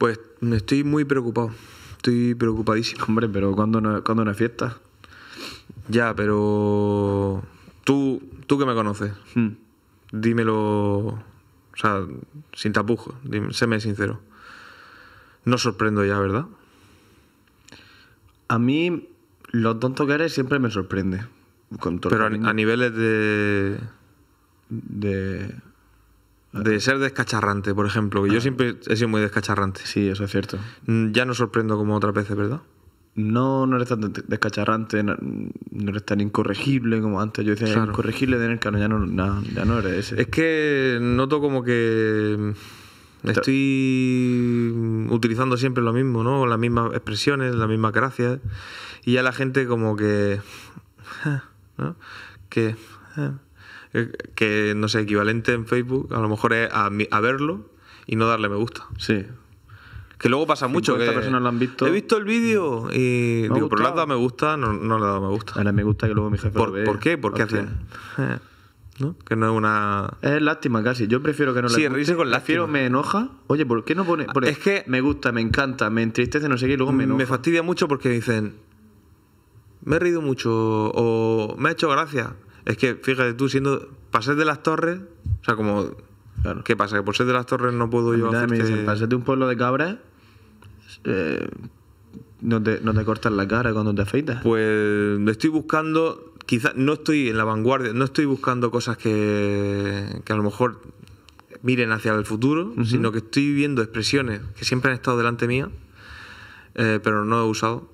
Pues me estoy muy preocupado. Estoy preocupadísimo. Hombre, pero ¿cuándo no, una fiesta? Ya, pero. Tú, tú que me conoces, hmm. dímelo. O sea, sin tapujos, séme sincero. No sorprendo ya, ¿verdad? A mí, los tonto que eres siempre me sorprende. pero a niveles de. de de ser descacharrante, por ejemplo, que yo ah. siempre he sido muy descacharrante. Sí, eso es cierto. Mm, ya no sorprendo como otras veces, ¿verdad? No, no eres tan descacharrante, no, eres tan incorregible como antes. Yo decía, incorregible de ya no, ya no eres ese. Es que noto como que mm, estoy utilizando siempre lo mismo, ¿no? Las mismas expresiones, las mismas gracias. Y ya la gente como que... ¿no? Que... Eh, eh, que, no sé, equivalente en Facebook, a lo mejor es a, verlo y no darle me gusta. Sí. Que luego pasa mucho. Que persona lo han visto. He visto el vídeo y digo, pero le has dado me gusta, no, le he dado me gusta. Ahora me gusta que luego mi jefe ¿Por, qué? ¿Por qué hacen? ¿No? Que no es una. Es lástima casi. Yo prefiero que no le Sí, con lástima. Prefiero me enoja. Oye, ¿por qué no pone.? Por es que. Me gusta, me encanta, me entristece, no sé qué, y luego me Me fastidia mucho porque dicen. Me he reído mucho o me ha hecho gracia. Es que, fíjate tú, siendo. pasar de las torres, o sea, como. ¿Qué pasa? Que por ser de las torres no puedo yo hacer. de un pueblo de cabras. Eh, no te, no cortas la cara cuando te afeitas. Pues estoy buscando, quizás no estoy en la vanguardia, no estoy buscando cosas que, a lo mejor miren hacia el futuro, sino que estoy viendo expresiones que siempre han estado delante mía, eh, pero no he usado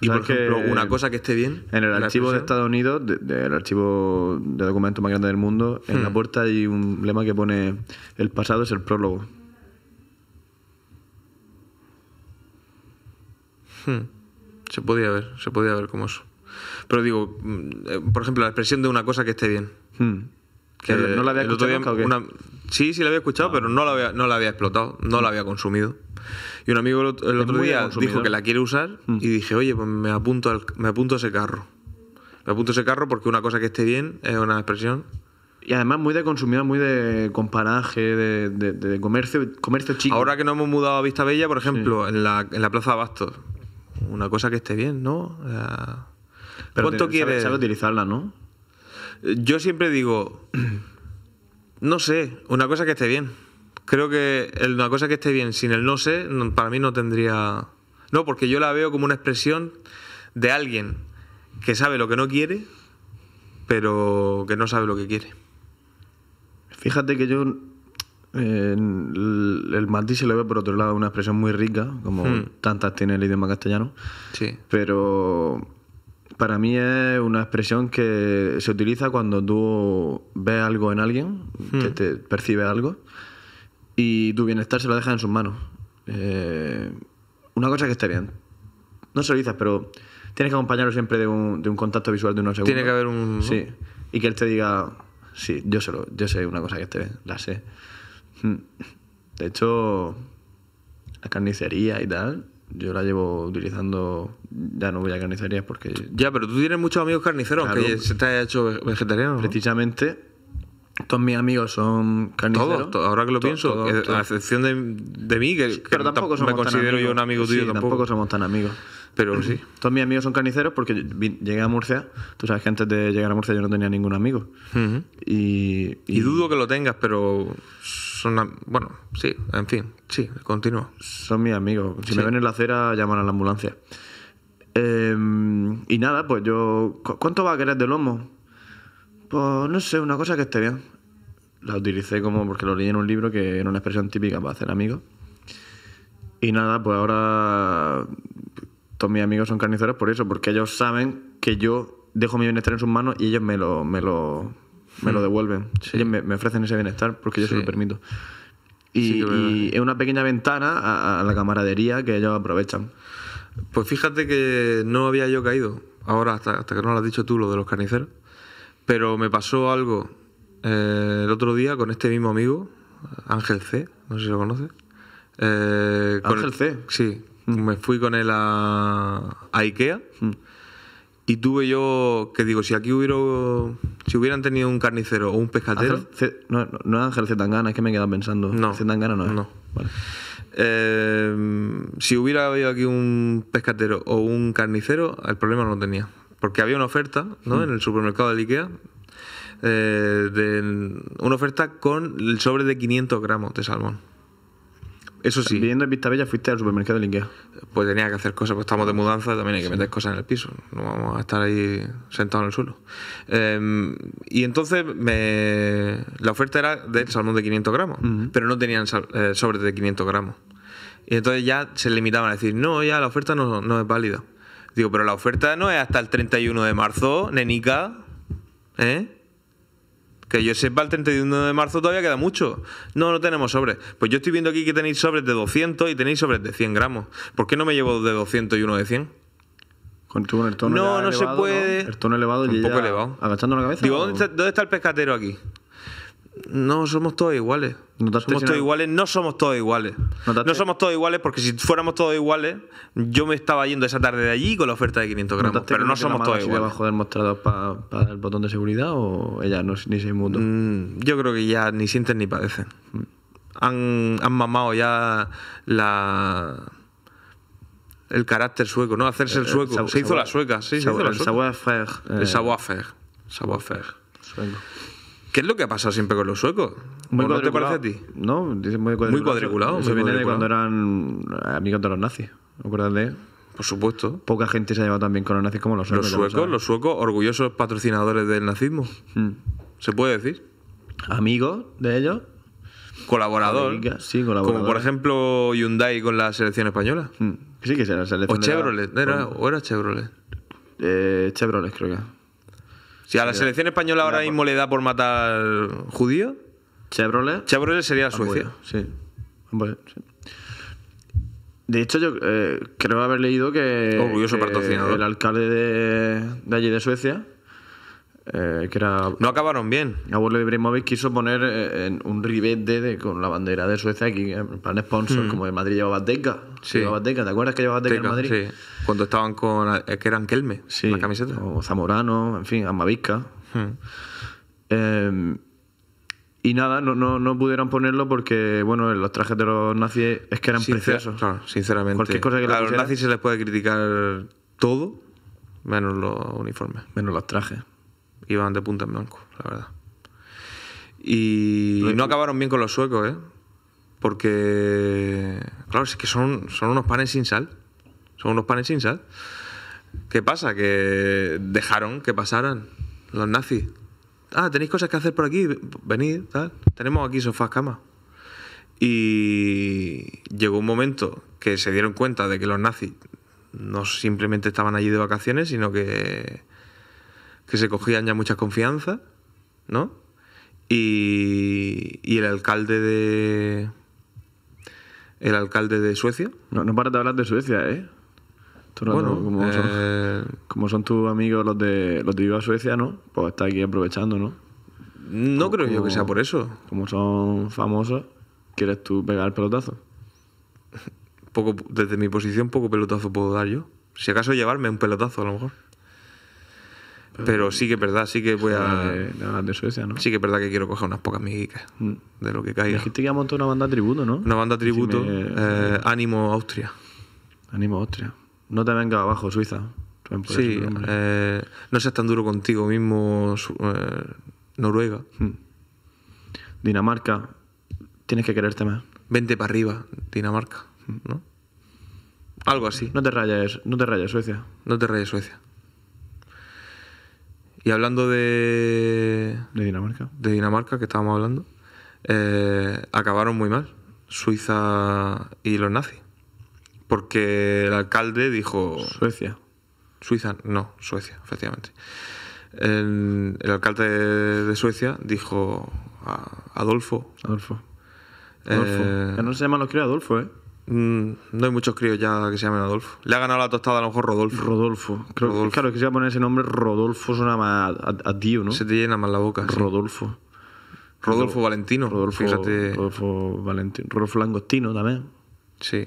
y por ejemplo, una cosa que esté bien. En el archivo de Estados Unidos, el archivo de documentos más grande del mundo, en la hmm. puerta hay un lema que pone: el pasado es el prólogo. Hmm. Se podía ver, se podía ver como eso. Pero digo, mm, eh, por ejemplo, la expresión de una cosa que esté bien. Hmm. Eh, ¿No la había escuchado Sí, sí la había escuchado, pero no la había, no la había explotado, no la había consumido. Y un amigo el otro, día dijo que la quiere usar mm. y dije, oye, pues me apunto, me apunto a ese carro. Me apunto a ese carro porque una cosa que esté bien es una expresión y además muy de consumido muy de comparaje, de, comercio, comercio chico. Ahora que no hemos mudado a Vista Bella, por ejemplo, en, la, en la Plaza Bastos una cosa que esté bien, ¿no? ¿Cuánto Pero quieres? utilizarla, ¿no? Yo siempre digo, no sé, una cosa que esté bien. Creo que una cosa que esté bien sin el no sé, para mí no tendría... No, porque yo la veo como una expresión de alguien que sabe lo que no quiere, pero que no sabe lo que quiere. Fíjate que yo eh, el, matiz se le ve por otro lado, una expresión muy rica, como hmm. tantas tiene el idioma castellano. Sí. Pero para mí es una expresión que se utiliza cuando tú ves algo en alguien, que hmm. te percibe algo, y tu bienestar se lo deja en sus manos. Eh, una cosa que esté bien. No se lo dices, pero tienes que acompañarlo siempre de un, contacto visual de unos segundos. Tiene que haber un... Sí. Y que él te diga, sí, yo, yo sé una cosa que esté bien, la sé. Hmm. De hecho, la carnicería y tal, yo la llevo utilizando. Ya no voy a carnicerías porque. Ya, pero tú tienes muchos amigos carniceros que se te ha hecho vegetariano. ¿no? Precisamente. Todos mis amigos son carniceros. Todos, ahora que lo pienso, eh, a excepción de, de mí, que, pero me considero yo un amigo tuyo tampoco. somos tan amigos. Pero sí. Todos mis amigos son carniceros porque llegué a Murcia. Tú sabes que antes de llegar a Murcia yo no tenía ningún amigo. y, y dudo que lo tengas, pero bueno, sí, en fin, sí, continúo. Son mis amigos. Si me ven en la acera, llaman a la ambulancia. Em, y nada, pues yo. ¿Cuánto va a querer de lomo? Pues no sé, una cosa que esté bien. La utilicé como porque lo leí en un libro que era una expresión típica para hacer amigos. Y nada, pues ahora todos mis amigos son carniceros por eso, porque ellos saben que yo dejo mi bienestar en sus manos y ellos me lo, me lo, me lo hmm. devuelven. me, ofrecen ese bienestar porque yo se lo permito. Y, es una pequeña ventana a, la camaradería que ellos aprovechan. Pues fíjate que no había yo caído ahora, hasta, que no lo has dicho tú, lo de los carniceros. Pero me pasó algo eh, el otro día con este mismo amigo, Ángel C, no sé si lo conoces. Eh, Ángel C. Sí, hmm. me fui con él a, Ikea. Hmm. Y tuve yo, que digo, si aquí hubiera, si hubieran tenido un carnicero o un pescatero... no, no, es Ángel Zetangana, es que me he quedado pensando. No. Zetangana no No. Eh, si hubiera habido aquí un pescatero o un carnicero, el problema no lo tenía. Porque había una oferta ¿no? Mm. en el supermercado de Ikea, eh, de una oferta con el sobre de 500 gramos de salmón. Eso sí. Viviendo en Vista Bella fuiste al supermercado de Ikea. Pues tenía que hacer cosas, pues estamos de mudanza, también hay que meter cosas en el piso. No vamos a estar ahí sentados en el suelo. Em, y entonces la oferta era de salmón de 500 gramos, pero no tenían eh, sobres de 500 gramos. Y entonces ya se limitaban a decir, no, ya la oferta no, no es válida. Digo, pero la oferta no es hasta el 31 de marzo, nenica. ¿Eh? Que yo sepa, el 31 de marzo todavía queda mucho. No, no tenemos sobres. Pues yo estoy viendo aquí que tenéis sobres de 200 y tenéis sobres de 100 gramos. ¿Por qué no me llevo de 200 y uno de 100? Con el tono no, no se puede. El tono elevado Un poco elevado. Agachando la cabeza. Digo, ¿dónde ¿dónde está el pescatero aquí? No somos todos iguales. iguales, no somos todos iguales. No somos todos iguales porque si fuéramos todos iguales, yo me estaba yendo esa tarde de allí con la oferta de 500 gramos, pero no somos todos iguales. a joder mostrador para el botón de seguridad o ella no, ni se inmuta? Mm, yo creo que ya ni sienten ni padecen. Han, mamado ya la el carácter sueco, ¿no? Hacerse el, eh, eh, sueco. se hizo la sueca, sí, se hizo la El savoir-faire. Eh. El savoir-faire. savoir Sueco. ¿Qué es lo que ha pasado siempre con los suecos? ¿No te parece a ti? No, muy cuadriculado. Muy cuadriculado Eso muy viene de cuando eran amigos de los nazis, acuerdas de Por supuesto. Poca gente se ha llevado tan bien con los nazis como los suecos. Los suecos, los suecos, orgullosos patrocinadores del nazismo. Hmm. ¿Se puede decir? Amigos de ellos. Colaborador. sí, colaborador. Como por ejemplo Hyundai con la selección española. Hmm. Sí, que será la selección. O Chevrolet, era, o era Chevrolet. Eh, Chevrolet, creo que. Si a la selección española ahora mismo le da por matar judío, Chevrolet. Chevrolet sería Suecia, sí. De hecho, yo eh, creo haber leído que, el alcalde de allí de Suecia eh, no acabaron bien. Abuelo Ibrahimovic quiso poner eh, un ribete con la bandera de Suecia aquí, para plan sponsor, mm. como de Madrid llevaba Deca. ¿te acuerdas que llevaba Deca, en Madrid? Sí, cuando estaban con... Eh, que eran Kelme, la camiseta. O Zamorano, en fin, Amavisca. Hmm. Em, y nada, no, no, pudieron ponerlo porque, bueno, los trajes de los nazis es que eran preciosos. Claro, sinceramente. Cualquier cosa que a los nazis se les puede criticar todo, menos los uniformes. Menos los trajes iban de punta en blanco, la verdad. Y no acabaron bien con los suecos, ¿eh? Porque, claro, es que son, son unos panes sin sal. Son unos panes sin sal. ¿Qué pasa? Que dejaron que pasaran los nazis. Ah, tenéis cosas que hacer por aquí, venid, tal. Tenemos aquí sofás, cama. Y llegó un momento que se dieron cuenta de que los nazis no simplemente estaban allí de vacaciones, sino que que se cogían ya muchas confianzas, ¿no? Y, el alcalde de. El alcalde de Suecia. No, no paras de hablar de Suecia, ¿eh? bueno, eh, como, son, tus amigos los de, los de Viva Suecia, ¿no? Pues está aquí aprovechando, ¿no? No creo yo que sea por eso. Como son famosos, ¿quieres tú pegar el pelotazo? Poco, desde mi posición, poco pelotazo puedo dar yo. Si acaso llevarme un pelotazo, a lo mejor. Pero sí que es verdad, sí que voy a. De, Suecia, ¿no? Sí que es verdad que quiero coger unas pocas miguiques mm. de lo que caiga. Dijiste que ha montado una banda tributo, ¿no? Una banda tributo, eh, Ánimo Austria. Ánimo Austria. No te venga abajo, Suiza. Sí, eh, no seas tan duro contigo mismo, eh, Noruega. Hmm. Dinamarca, tienes que quererte más. Vente para arriba, Dinamarca, hmm. Algo así. No te rayes, no te rayes Suecia. No te rayes Suecia. Y hablando de. Dinamarca. De Dinamarca, que estábamos hablando. Eh, acabaron muy mal. Suiza y los nazis. Porque el alcalde dijo. Suecia. Suiza, no, Suecia, efectivamente. El, alcalde de Suecia dijo a Adolfo. Adolfo. Adolfo. Eh, no se llama los críos Adolfo, ¿eh? Mm, no hay muchos críos ya que se llamen Adolfo. Le ha ganado la tostada a lo mejor Rodolfo. Rodolfo. Claro, es que si a poner ese nombre, Rodolfo suena más a, a, ¿no? Se te llena más la boca. Rodolfo. Rodolfo Valentino. Rodolfo, Valentino. Rodolfo Langostino también. Sí.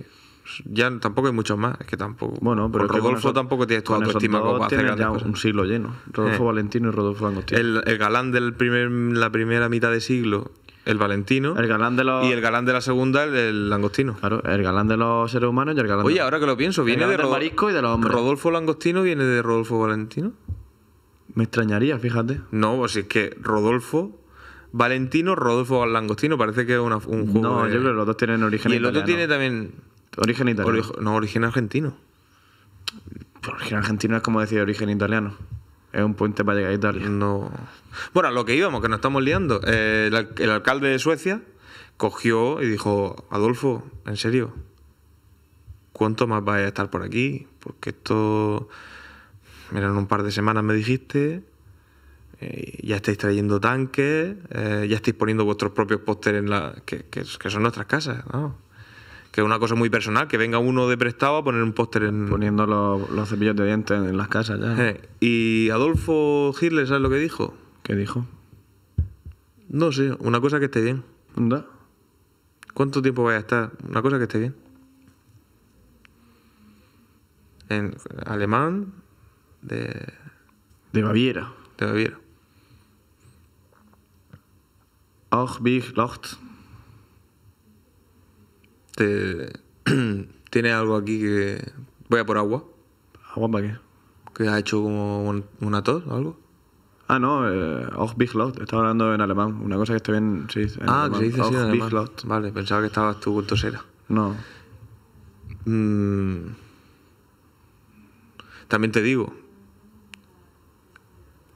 Ya tampoco hay muchos más, es que tampoco. Bueno, pero. Rodolfo tampoco tienes tu autoestima como un siglo lleno. Rodolfo eh. Valentino y Rodolfo Langostino. El, galán de primer, la primera mitad de siglo el Valentino. El galán de los. Y el galán de la segunda, el, Langostino. Claro, el galán de los seres humanos y el galán. Oye, ahora que lo pienso, viene de. Del marisco y de los hombres. ¿Rodolfo Langostino viene de Rodolfo Valentino? Me extrañaría, fíjate. No, pues es que Rodolfo Valentino, Rodolfo Langostino, parece que es un juego. No, yo creo que los dos tienen origen italiano. Y el otro tiene también. Origen italiano. no, origen argentino. Pues origen argentino es como decir origen italiano es un puente para llegar a Italia. No. Bueno, lo que íbamos, que nos estamos liando. Eh, el, alcalde de Suecia cogió y dijo, Adolfo, ¿en serio? ¿Cuánto más vais a estar por aquí? Porque esto... Mira, en un par de semanas me dijiste, eh, ya estáis trayendo tanques, eh, ya estáis poniendo vuestros propios pósteres en la... Que, que son nuestras casas, ¿no? que es una cosa muy personal, que venga uno de prestado a poner un póster en... Poniendo los, cepillos de dientes en las casas ya. Eh, y Adolfo Hitler, ¿sabes lo que dijo? ¿Qué dijo? No sé, una cosa que esté bien. ¿Cuánto tiempo vaya a estar? Una cosa que esté bien. En alemán de... De Baviera. De Baviera. Auch wie lacht te este, tiene algo aquí que. Voy a por agua. ¿Agua para qué? Que ha hecho como un, una tos o algo. Ah, no, eh, estaba hablando en alemán, una cosa que esté bien, En ah, que se dice así en Vale, pensaba que estabas tú con tosera. No. Mm. También te digo,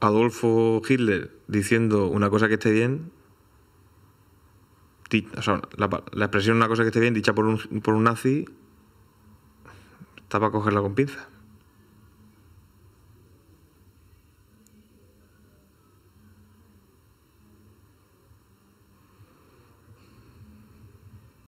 Adolfo Hitler diciendo una cosa que esté bien la, expresión expresión una cosa que esté bien dicha por un, por un nazi está para cogerla con pinza.